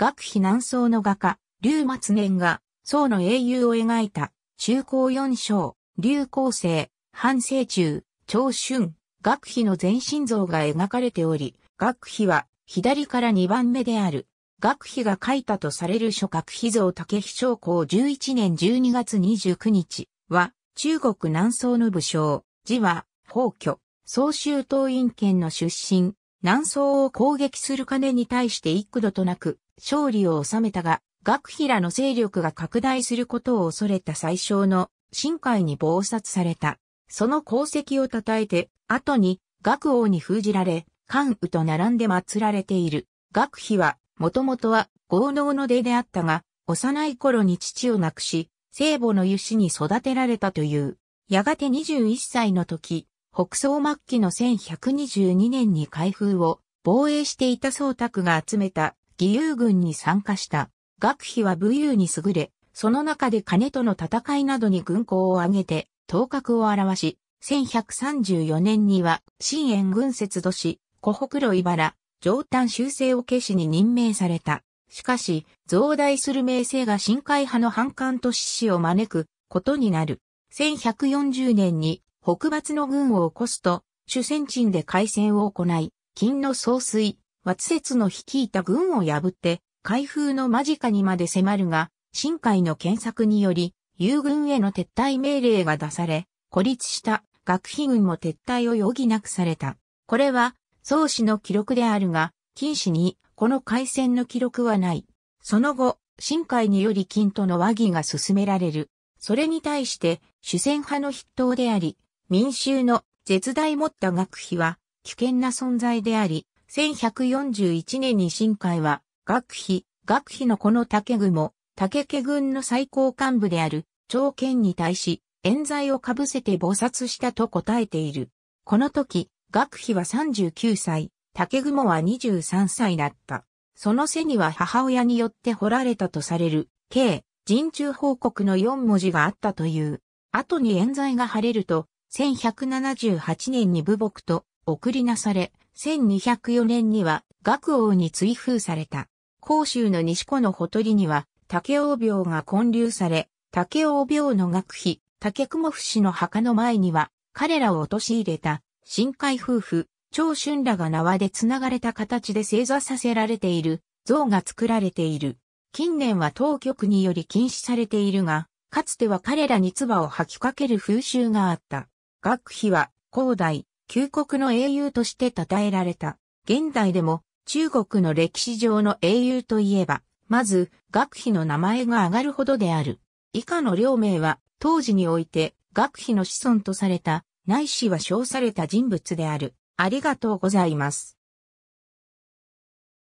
学費南宋の画家、劉末年が、宋の英雄を描いた、中高四章、劉光生、半生中、長春、学費の全身像が描かれており、学費は左から二番目である。学費が書いたとされる諸学費像竹飛将校11年12月29日は、中国南宋の武将、字は、宝居、総州党員権の出身、南宋を攻撃する金に対して幾度となく勝利を収めたが、学平の勢力が拡大することを恐れた最小の深海に暴殺された。その功績を称えて、後に学王に封じられ、関羽と並んで祀られている。学費は、もともとは、豪農の出であったが、幼い頃に父を亡くし、聖母の湯師に育てられたという。やがて21歳の時、北宋末期の1122年に開封を防衛していた宗卓が集めた義勇軍に参加した。学費は武勇に優れ、その中で金との戦いなどに軍功を挙げて、頭角を表し、1134年には、新縁軍節度市、湖北路茨、上丹修正を消しに任命された。しかし、増大する名声が新海派の反感と死死を招くことになる。1140年に北伐の軍を起こすと、主戦鎮で海戦を行い、金の総帥、和節の率いた軍を破って、開封の間近にまで迫るが、新海の検索により、友軍への撤退命令が出され、孤立した学費軍も撤退を余儀なくされた。これは、宗氏の記録であるが、金氏に、この海戦の記録はない。その後、新海により金との和議が進められる。それに対して、主戦派の筆頭であり、民衆の絶大持った学費は危険な存在であり、1141年に新海は学費、学費のこの竹具も竹家軍の最高幹部である長剣に対し、冤罪をかぶせて菩薩したと答えている。この時、学費は39歳、竹雲は23歳だった。その背には母親によって掘られたとされる、計、人中報告の4文字があったという。後に冤罪が晴れると、1178年に武牧と送りなされ、1204年には学王に追封された。甲州の西湖のほとりには、竹王廟が建立され、竹王廟の学費、竹雲不死の墓の前には、彼らを陥れた、深海夫婦、長春らが縄で繋がれた形で正座させられている、像が作られている。近年は当局により禁止されているが、かつては彼らに唾を吐きかける風習があった。学費は、広大、旧国の英雄として称えられた。現代でも、中国の歴史上の英雄といえば、まず、学費の名前が上がるほどである。以下の両名は、当時において、学費の子孫とされた、ないしは称された人物である。ありがとうございます。